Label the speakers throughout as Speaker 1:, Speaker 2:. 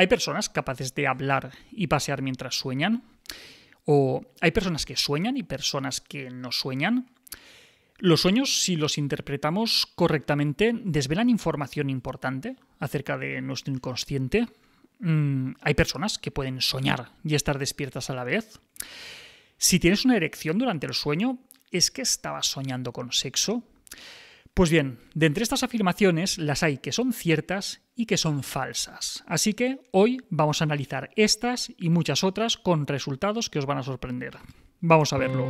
Speaker 1: Hay personas capaces de hablar y pasear mientras sueñan. O hay personas que sueñan y personas que no sueñan. Los sueños, si los interpretamos correctamente, desvelan información importante acerca de nuestro inconsciente. Mm, hay personas que pueden soñar y estar despiertas a la vez. Si tienes una erección durante el sueño, ¿es que estabas soñando con sexo? Pues bien, de entre estas afirmaciones, las hay que son ciertas y que son falsas. Así que hoy vamos a analizar estas y muchas otras con resultados que os van a sorprender. Vamos a verlo.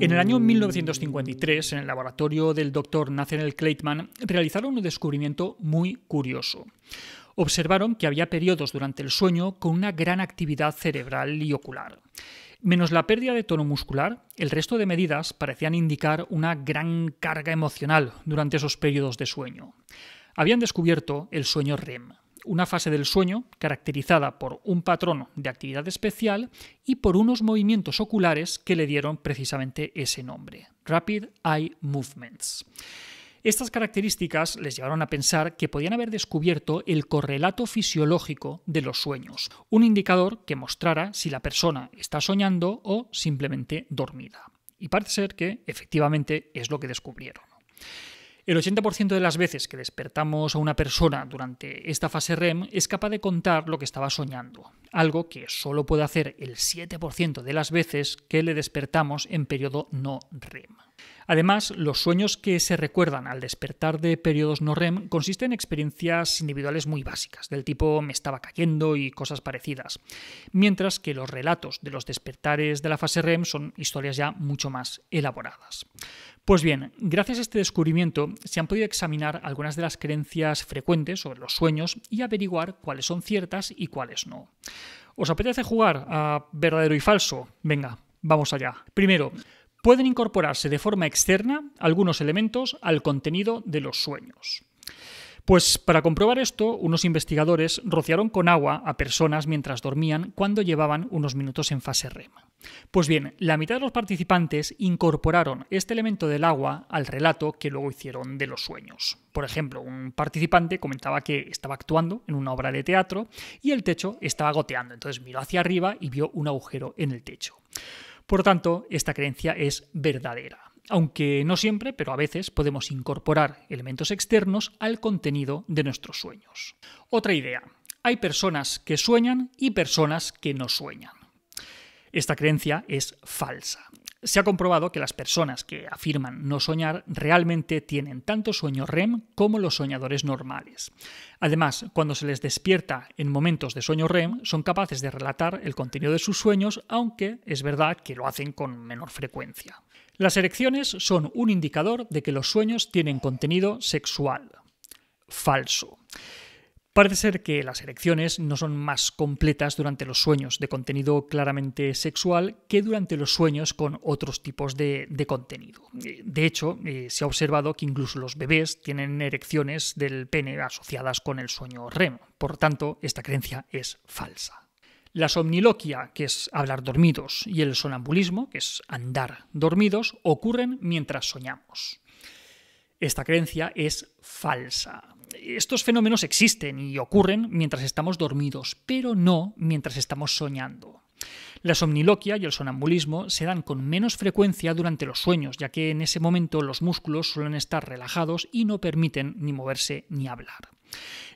Speaker 1: En el año 1953, en el laboratorio del doctor Nathaniel Clayton, realizaron un descubrimiento muy curioso observaron que había periodos durante el sueño con una gran actividad cerebral y ocular. Menos la pérdida de tono muscular, el resto de medidas parecían indicar una gran carga emocional durante esos periodos de sueño. Habían descubierto el sueño REM, una fase del sueño caracterizada por un patrón de actividad especial y por unos movimientos oculares que le dieron precisamente ese nombre, Rapid Eye Movements. Estas características les llevaron a pensar que podían haber descubierto el correlato fisiológico de los sueños, un indicador que mostrara si la persona está soñando o simplemente dormida. Y parece ser que efectivamente es lo que descubrieron. El 80% de las veces que despertamos a una persona durante esta fase REM es capaz de contar lo que estaba soñando, algo que solo puede hacer el 7% de las veces que le despertamos en periodo no REM. Además, los sueños que se recuerdan al despertar de periodos no REM consisten en experiencias individuales muy básicas, del tipo me estaba cayendo y cosas parecidas, mientras que los relatos de los despertares de la fase REM son historias ya mucho más elaboradas. Pues bien, gracias a este descubrimiento se han podido examinar algunas de las creencias frecuentes sobre los sueños y averiguar cuáles son ciertas y cuáles no. ¿Os apetece jugar a verdadero y falso? Venga, vamos allá. Primero, pueden incorporarse de forma externa algunos elementos al contenido de los sueños. Pues para comprobar esto, unos investigadores rociaron con agua a personas mientras dormían cuando llevaban unos minutos en fase REM. Pues bien, la mitad de los participantes incorporaron este elemento del agua al relato que luego hicieron de los sueños. Por ejemplo, un participante comentaba que estaba actuando en una obra de teatro y el techo estaba goteando, entonces miró hacia arriba y vio un agujero en el techo. Por tanto, esta creencia es verdadera aunque no siempre, pero a veces podemos incorporar elementos externos al contenido de nuestros sueños. Otra idea, hay personas que sueñan y personas que no sueñan. Esta creencia es falsa. Se ha comprobado que las personas que afirman no soñar realmente tienen tanto sueño REM como los soñadores normales. Además, cuando se les despierta en momentos de sueño REM, son capaces de relatar el contenido de sus sueños, aunque es verdad que lo hacen con menor frecuencia. Las erecciones son un indicador de que los sueños tienen contenido sexual. Falso. Parece ser que las erecciones no son más completas durante los sueños de contenido claramente sexual que durante los sueños con otros tipos de, contenido. Eh, de hecho, eh, se ha observado que incluso los bebés tienen erecciones del pene asociadas con el sueño REM. Por tanto, esta creencia es falsa. La somniloquia, que es hablar dormidos, y el sonambulismo, que es andar dormidos, ocurren mientras soñamos. Esta creencia es falsa. Estos fenómenos existen y ocurren mientras estamos dormidos, pero no mientras estamos soñando. La somniloquia y el sonambulismo se dan con menos frecuencia durante los sueños, ya que en ese momento los músculos suelen estar relajados y no permiten ni moverse ni hablar.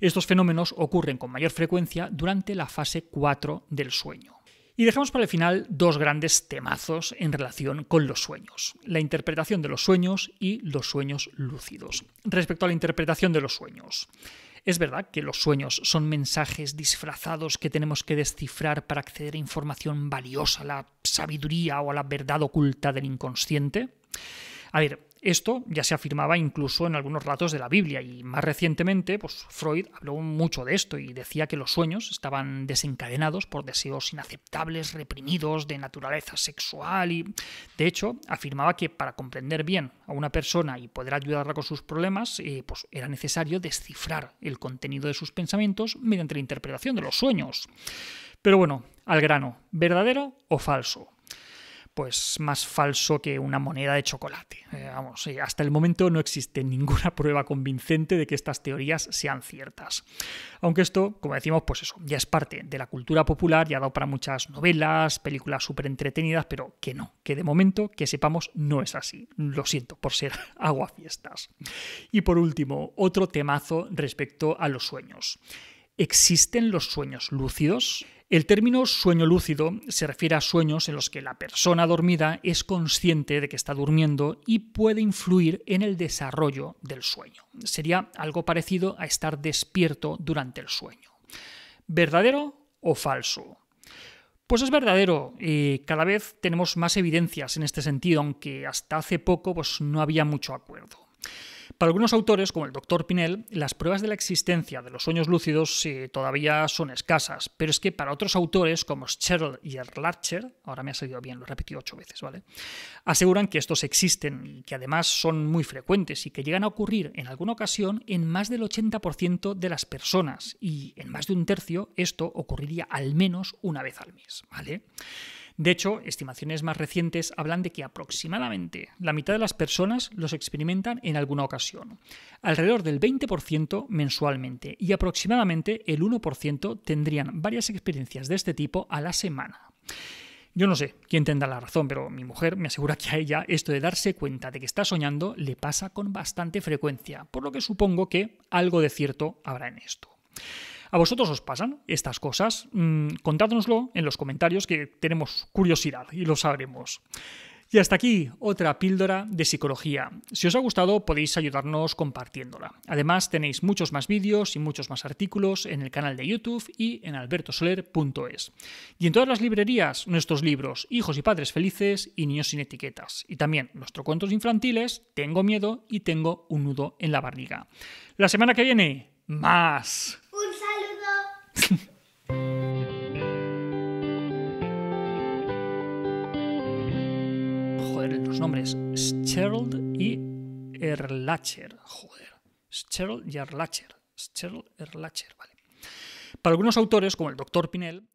Speaker 1: Estos fenómenos ocurren con mayor frecuencia durante la fase 4 del sueño. Y dejamos para el final dos grandes temazos en relación con los sueños, la interpretación de los sueños y los sueños lúcidos. Respecto a la interpretación de los sueños, es verdad que los sueños son mensajes disfrazados que tenemos que descifrar para acceder a información valiosa, a la sabiduría o a la verdad oculta del inconsciente. A ver, esto ya se afirmaba incluso en algunos ratos de la Biblia y más recientemente pues, Freud habló mucho de esto y decía que los sueños estaban desencadenados por deseos inaceptables, reprimidos, de naturaleza sexual y de hecho afirmaba que para comprender bien a una persona y poder ayudarla con sus problemas eh, pues, era necesario descifrar el contenido de sus pensamientos mediante la interpretación de los sueños. Pero bueno, al grano, ¿verdadero o falso? pues más falso que una moneda de chocolate. Eh, vamos, hasta el momento no existe ninguna prueba convincente de que estas teorías sean ciertas. Aunque esto, como decimos, pues eso, ya es parte de la cultura popular, ya ha dado para muchas novelas, películas súper entretenidas, pero que no, que de momento, que sepamos, no es así. Lo siento por ser aguafiestas. Y por último, otro temazo respecto a los sueños. ¿Existen los sueños lúcidos? El término sueño lúcido se refiere a sueños en los que la persona dormida es consciente de que está durmiendo y puede influir en el desarrollo del sueño. Sería algo parecido a estar despierto durante el sueño. ¿Verdadero o falso? Pues es verdadero, eh, cada vez tenemos más evidencias en este sentido, aunque hasta hace poco pues, no había mucho acuerdo. Para algunos autores, como el doctor Pinel, las pruebas de la existencia de los sueños lúcidos todavía son escasas, pero es que para otros autores, como Scherl y Erlacher, ahora me ha salido bien, lo he repetido ocho veces, ¿vale? Aseguran que estos existen y que además son muy frecuentes y que llegan a ocurrir en alguna ocasión en más del 80% de las personas y en más de un tercio esto ocurriría al menos una vez al mes, ¿vale? De hecho, estimaciones más recientes hablan de que aproximadamente la mitad de las personas los experimentan en alguna ocasión, alrededor del 20% mensualmente y aproximadamente el 1% tendrían varias experiencias de este tipo a la semana. Yo no sé quién tendrá la razón, pero mi mujer me asegura que a ella esto de darse cuenta de que está soñando le pasa con bastante frecuencia, por lo que supongo que algo de cierto habrá en esto. ¿A vosotros os pasan estas cosas? Mm, contádnoslo en los comentarios que tenemos curiosidad y lo sabremos. Y hasta aquí otra píldora de psicología. Si os ha gustado podéis ayudarnos compartiéndola. Además tenéis muchos más vídeos y muchos más artículos en el canal de YouTube y en albertosoler.es. Y en todas las librerías nuestros libros Hijos y Padres Felices y Niños sin Etiquetas. Y también nuestros cuentos infantiles Tengo miedo y tengo un nudo en la barriga. La semana que viene, más. Joder, los nombres. Scherold y Erlacher. Joder. Scherl y Erlacher. Scherold Erlacher, vale. Para algunos autores, como el doctor Pinel,